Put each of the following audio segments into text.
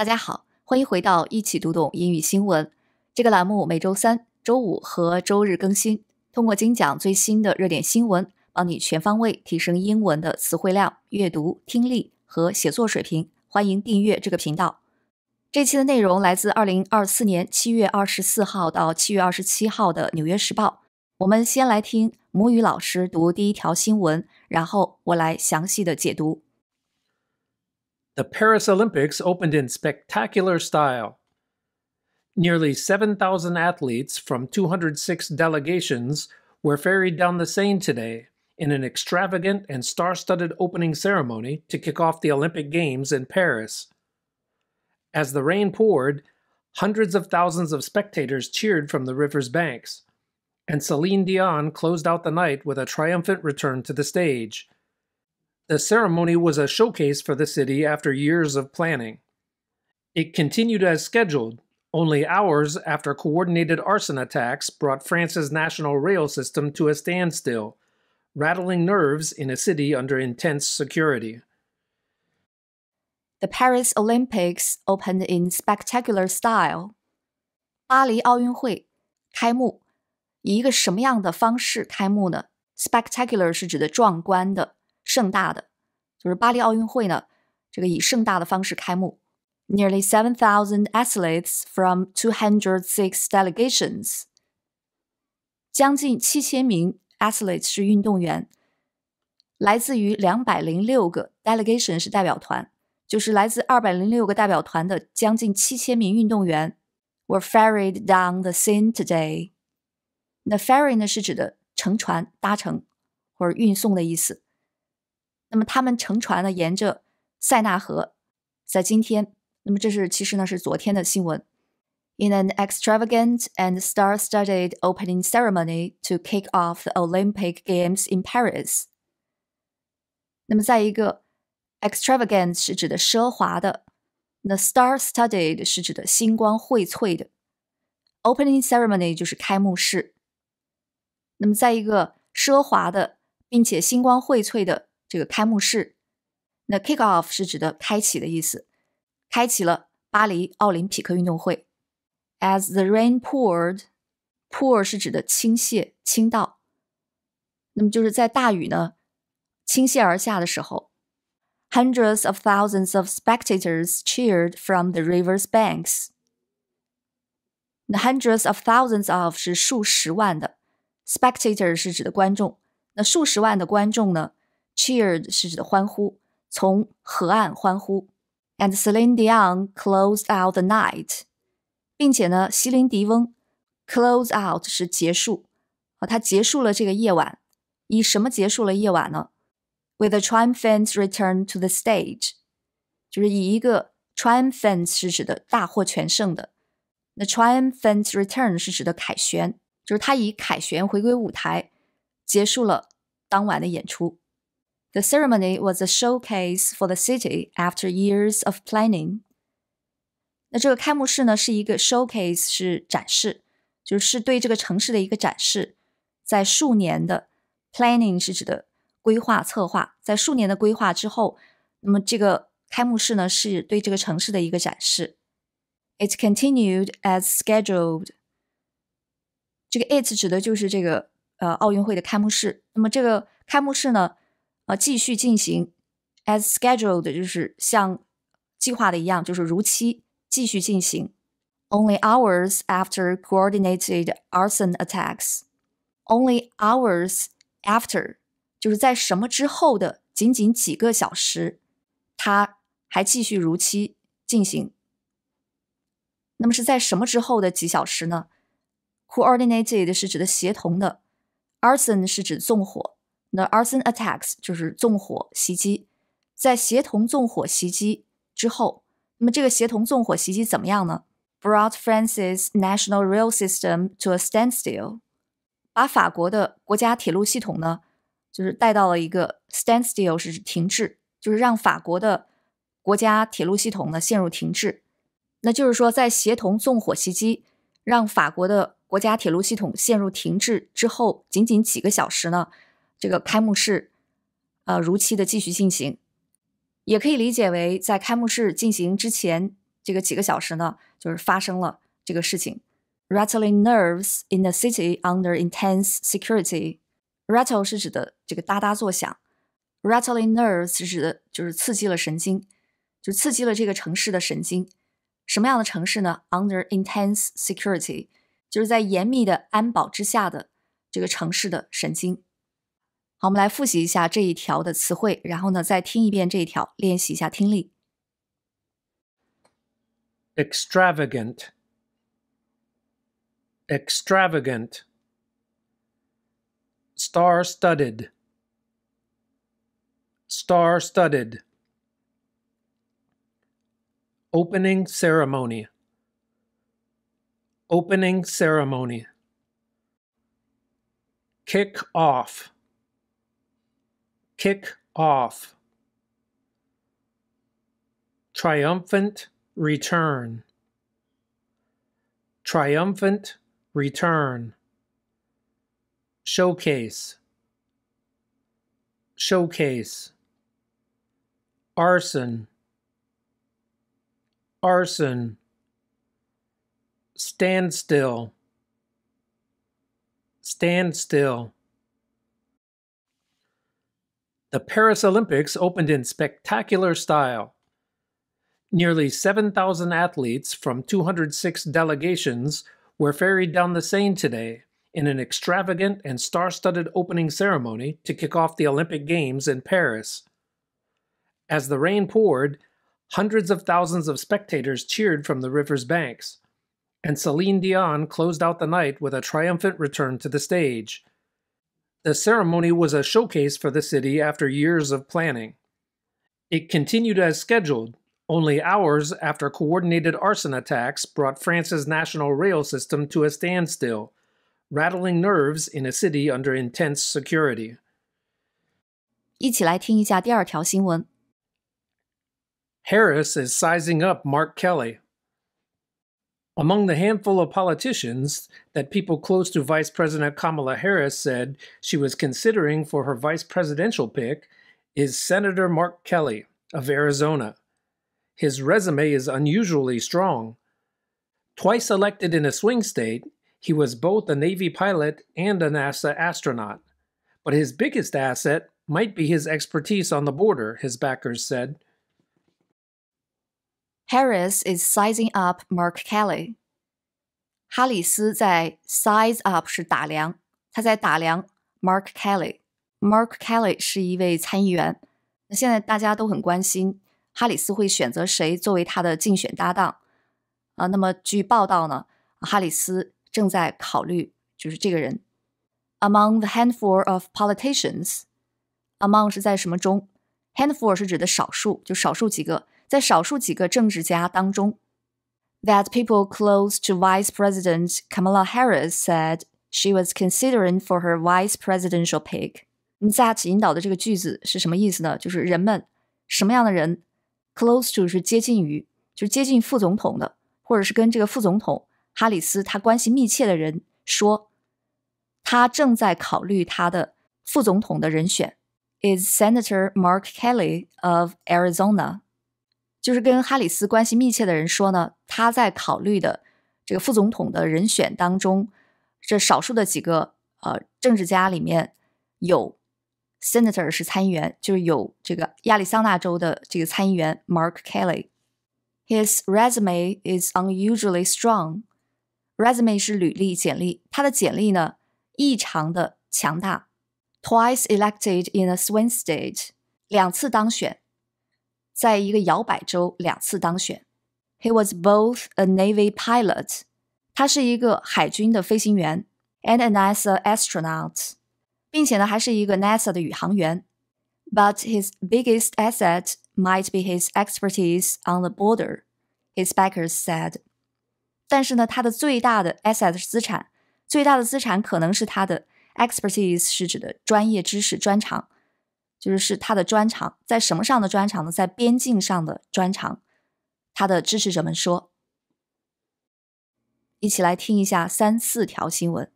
大家好，欢迎回到一起读懂英语新闻这个栏目，每周三、周五和周日更新。通过精讲最新的热点新闻，帮你全方位提升英文的词汇量、阅读、听力和写作水平。欢迎订阅这个频道。这期的内容来自二零二四年七月二十四号到七月二十七号的《纽约时报》。我们先来听母语老师读第一条新闻，然后我来详细的解读。The Paris Olympics opened in spectacular style. Nearly 7,000 athletes from 206 delegations were ferried down the Seine today in an extravagant and star studded opening ceremony to kick off the Olympic Games in Paris. As the rain poured, hundreds of thousands of spectators cheered from the river's banks, and Celine Dion closed out the night with a triumphant return to the stage. The ceremony was a showcase for the city after years of planning. It continued as scheduled, only hours after coordinated arson attacks brought France's national rail system to a standstill, rattling nerves in a city under intense security. The Paris Olympics opened in spectacular style. 巴黎奥运会开幕，以一个什么样的方式开幕呢？Spectacular 是指的壮观的、盛大的。就是巴黎奥运会呢，这个以盛大的方式开幕。Nearly seven thousand athletes from two hundred six delegations，将近七千名 athletes 是运动员，来自于两百零六个 delegation 是代表团，就是来自二百零六个代表团的将近七千名运动员 were ferried down the s e e n e today。那 ferry 呢是指的乘船搭乘或者运送的意思。那么他们乘船呢，沿着塞纳河，在今天。那么这是其实呢是昨天的新闻。In an extravagant and star-studded opening ceremony to kick off the Olympic Games in Paris。那么再一个，extravagant 是指的奢华的，那 star-studded 是指的星光荟萃的，opening ceremony 就是开幕式。那么在一个奢华的，并且星光荟萃的。这个开幕式。那 kick off 是指的开启的意思，开启了巴黎奥林匹克运动会。As the rain poured, pour 是指的倾泻、倾倒。那么就是在大雨呢倾泻而下的时候，hundreds of thousands of spectators cheered from the river's banks。那 hundreds of thousands of 是数十万的，spectator 是指的观众。那数十万的观众呢 Cheered 是指的欢呼，从河岸欢呼。And s e l i n Dion closed out the night，并且呢，席琳迪翁 c l o s e out 是结束啊，他结束了这个夜晚。以什么结束了夜晚呢？With a triumphant return to the stage，就是以一个 triumphant 是指的大获全胜的。那 triumphant return 是指的凯旋，就是他以凯旋回归舞台，结束了当晚的演出。The ceremony was a showcase for the city after years of planning。那这个开幕式呢是一个 showcase，是展示，就是对这个城市的一个展示。在数年的 planning 是指的规划策划，在数年的规划之后，那么这个开幕式呢是对这个城市的一个展示。It continued as scheduled。这个 it 指的就是这个呃奥运会的开幕式。那么这个开幕式呢？呃，继续进行，as scheduled，就是像计划的一样，就是如期继续进行。Only hours after coordinated arson attacks，only hours after，就是在什么之后的，仅仅几个小时，它还继续如期进行。那么是在什么之后的几小时呢？Coordinated 是指的协同的，arson 是指纵火。The arson attacks 就是纵火袭击，在协同纵火袭击之后，那么这个协同纵火袭击怎么样呢？Brought France's national rail system to a standstill，把法国的国家铁路系统呢，就是带到了一个 standstill，是停滞，就是让法国的国家铁路系统呢陷入停滞。那就是说，在协同纵火袭击让法国的国家铁路系统陷入停滞之后，仅仅几个小时呢。这个开幕式，呃，如期的继续进行，也可以理解为在开幕式进行之前，这个几个小时呢，就是发生了这个事情。Rattling nerves in the city under intense security，rattle 是指的这个哒哒作响，rattling nerves 是指的就是刺激了神经，就刺激了这个城市的神经。什么样的城市呢？Under intense security，就是在严密的安保之下的这个城市的神经。好，我们来复习一下这一条的词汇，然后呢再听一遍这一条，练习一下听力。Extravagant, extravagant, star-studded, star-studded. Opening ceremony. Opening ceremony. Kick off kick off, triumphant return, triumphant return, showcase, showcase, arson, arson, standstill, standstill the Paris Olympics opened in spectacular style. Nearly 7,000 athletes from 206 delegations were ferried down the Seine today in an extravagant and star studded opening ceremony to kick off the Olympic Games in Paris. As the rain poured, hundreds of thousands of spectators cheered from the river's banks, and Celine Dion closed out the night with a triumphant return to the stage. The ceremony was a showcase for the city after years of planning. It continued as scheduled, only hours after coordinated arson attacks brought France's national rail system to a standstill, rattling nerves in a city under intense security. Harris is sizing up Mark Kelly. Among the handful of politicians that people close to Vice President Kamala Harris said she was considering for her vice presidential pick is Senator Mark Kelly of Arizona. His resume is unusually strong. Twice elected in a swing state, he was both a Navy pilot and a NASA astronaut. But his biggest asset might be his expertise on the border, his backers said. Harris is sizing up Mark Kelly。哈里斯在 s i z e up 是打量，他在打量 Mark Kelly。Mark Kelly 是一位参议员。那现在大家都很关心哈里斯会选择谁作为他的竞选搭档。啊，那么据报道呢，哈里斯正在考虑就是这个人。Among the handful of politicians，among 是在什么中？handful 是指的少数，就少数几个。在少数几个政治家当中。That people close to Vice President Kamala Harris said she was considering for her vice presidential pick。That 引导的这个句子是什么意思呢？就是人们什么样的人，close to 是接近于，就是接近副总统的，或者是跟这个副总统哈里斯他关系密切的人说，他正在考虑他的副总统的人选。Is Senator Mark Kelly of Arizona？就是跟哈里斯关系密切的人说呢，他在考虑的这个副总统的人选当中，这少数的几个呃政治家里面有，senator 是参议员，就是有这个亚利桑那州的这个参议员 Mark Kelly。His resume is unusually strong。resume 是履历、简历，他的简历呢异常的强大。Twice elected in a swing state，两次当选。在一个摇摆州两次当选。He was both a Navy pilot，他是一个海军的飞行员，and a NASA astronaut，并且呢还是一个 NASA 的宇航员。But his biggest asset might be his expertise on the border, his backers said. 但是呢，他的最大的 asset 资产，最大的资产可能是他的 expertise 就是是他的专长，在什么上的专长呢？在边境上的专长。他的支持者们说，一起来听一下三四条新闻。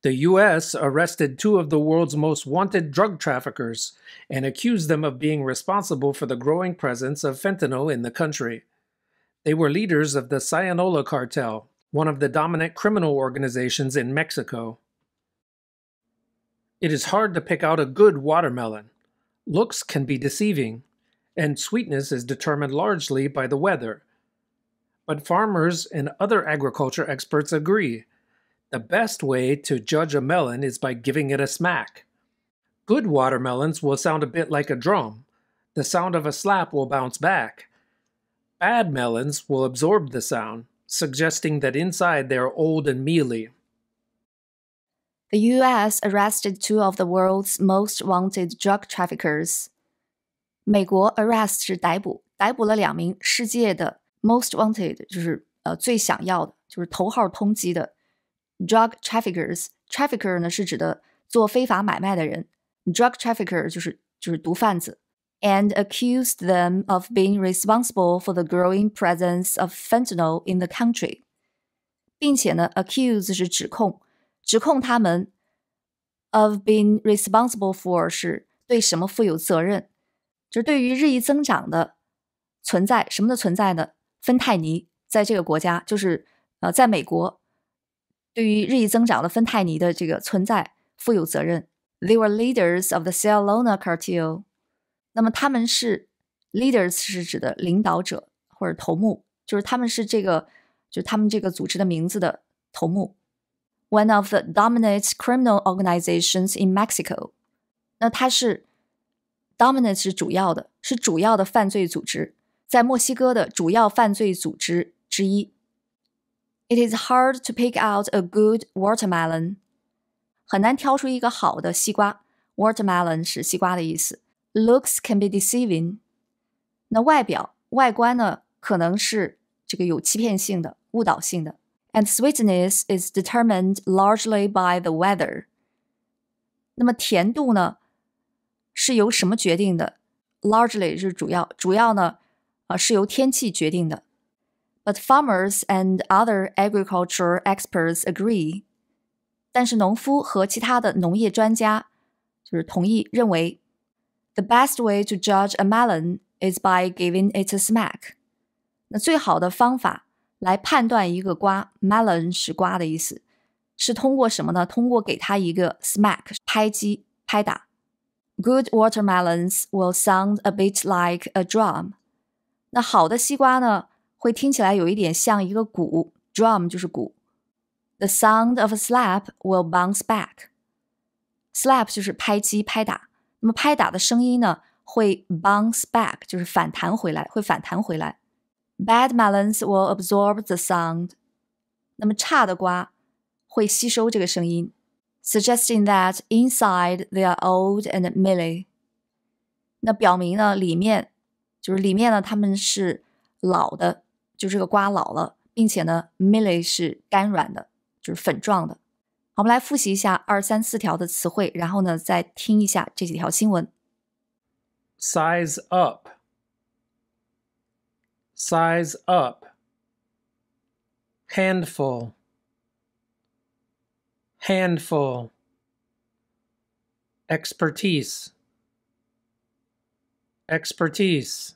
The U.S. arrested two of the world's most wanted drug traffickers and accused them of being responsible for the growing presence of fentanyl in the country. They were leaders of the Cyanola cartel, one of the dominant criminal organizations in Mexico. It is hard to pick out a good watermelon. Looks can be deceiving, and sweetness is determined largely by the weather. But farmers and other agriculture experts agree the best way to judge a melon is by giving it a smack. Good watermelons will sound a bit like a drum. The sound of a slap will bounce back. Bad melons will absorb the sound, suggesting that inside they are old and mealy the U.S. arrested two of the world's most wanted drug traffickers. 美国 arrest 是逮捕，逮捕了两名世界的 most wanted，就是呃最想要的，就是头号通缉的 drug traffickers。trafficker 呢是指的做非法买卖的人，drug trafficker 就是就是毒贩子。And accused them of being responsible for the growing presence of fentanyl in the country，并且呢，accuse 是指控。指控他们，of being responsible for 是对什么负有责任？就是对于日益增长的存在什么的存在呢？芬太尼在这个国家，就是呃，在美国，对于日益增长的芬太尼的这个存在负有责任。They were leaders of the s e a l o n a Cartel。那么他们是 leaders 是指的领导者或者头目，就是他们是这个，就是他们这个组织的名字的头目。One of the dominant criminal organizations in Mexico，那它是 dominant 是主要的，是主要的犯罪组织，在墨西哥的主要犯罪组织之一。It is hard to pick out a good watermelon，很难挑出一个好的西瓜。Watermelon 是西瓜的意思。Looks can be deceiving，那外表、外观呢，可能是这个有欺骗性的、误导性的。and sweetness is determined largely by the weather。那么甜度呢，是由什么决定的？Largely 是主要，主要呢，啊是由天气决定的。But farmers and other agriculture experts agree。但是农夫和其他的农业专家就是同意认为，the best way to judge a melon is by giving it a smack。那最好的方法。来判断一个瓜，melon 是瓜的意思，是通过什么呢？通过给它一个 smack 拍击拍打。Good watermelons will sound a bit like a drum。那好的西瓜呢，会听起来有一点像一个鼓，drum 就是鼓。The sound of a slap will bounce back。slap 就是拍击拍打，那么拍打的声音呢，会 bounce back，就是反弹回来，会反弹回来。Bad melons will absorb the sound. 那么差的瓜会吸收这个声音，suggesting that inside they are old and mealy. 那表明呢，里面就是里面呢，他们是老的，就这个瓜老了，并且呢，mealy 是干软的，就是粉状的。好，我们来复习一下二三四条的词汇，然后呢，再听一下这几条新闻。Size up size up, handful, handful, expertise, expertise,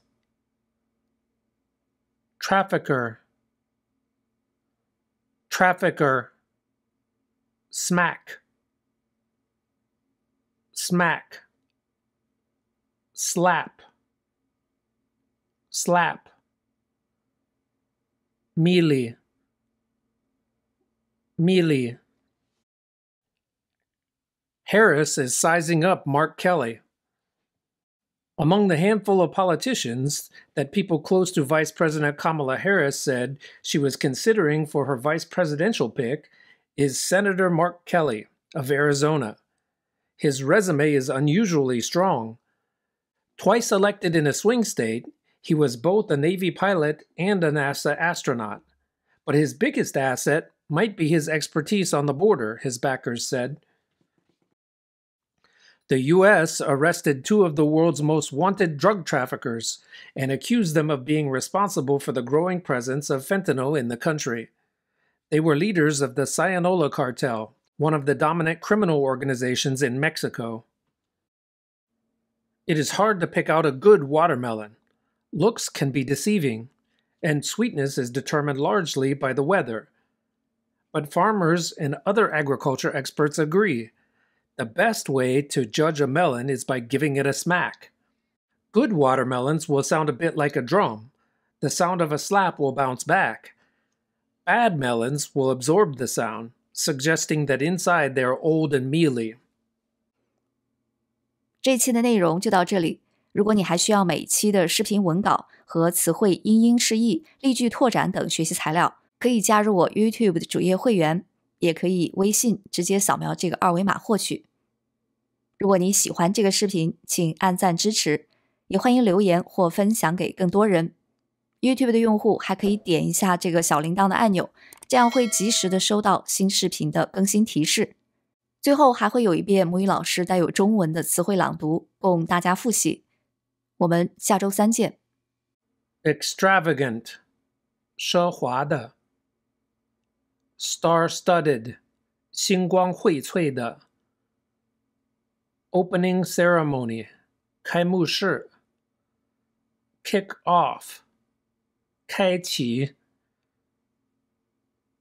trafficker, trafficker, smack, smack, slap, slap, Mili. Mili. Harris is sizing up Mark Kelly. Among the handful of politicians that people close to Vice President Kamala Harris said she was considering for her vice presidential pick is Senator Mark Kelly of Arizona. His resume is unusually strong. Twice elected in a swing state, he was both a Navy pilot and a NASA astronaut. But his biggest asset might be his expertise on the border, his backers said. The U.S. arrested two of the world's most wanted drug traffickers and accused them of being responsible for the growing presence of fentanyl in the country. They were leaders of the Cyanola Cartel, one of the dominant criminal organizations in Mexico. It is hard to pick out a good watermelon, Looks can be deceiving, and sweetness is determined largely by the weather. But farmers and other agriculture experts agree the best way to judge a melon is by giving it a smack. Good watermelons will sound a bit like a drum. The sound of a slap will bounce back. Bad melons will absorb the sound, suggesting that inside they are old and mealy. 这期的内容就到这里。如果你还需要每期的视频文稿和词汇、英音释义、例句拓展等学习材料，可以加入我 YouTube 的主页会员，也可以微信直接扫描这个二维码获取。如果你喜欢这个视频，请按赞支持，也欢迎留言或分享给更多人。YouTube 的用户还可以点一下这个小铃铛的按钮，这样会及时的收到新视频的更新提示。最后还会有一遍母语老师带有中文的词汇朗读，供大家复习。我们下周三见。Extravagant，奢华的；star-studded，星光荟萃的；opening ceremony，开幕式；kick off，开启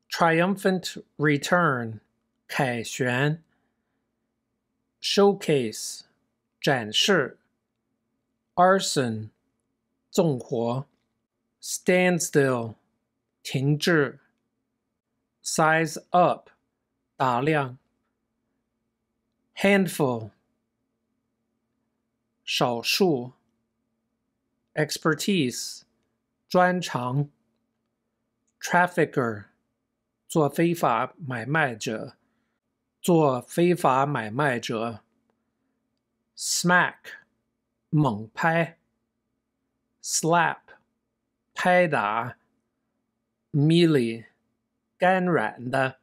；triumphant return，凯旋；showcase，展示。Arson，纵火；Standstill，停滞；Size up，打量；Handful，少数；Expertise，专长；Trafficker，做非法买卖者；做非法买卖者；Smack。猛拍。slap，拍打。m i l y 干软的。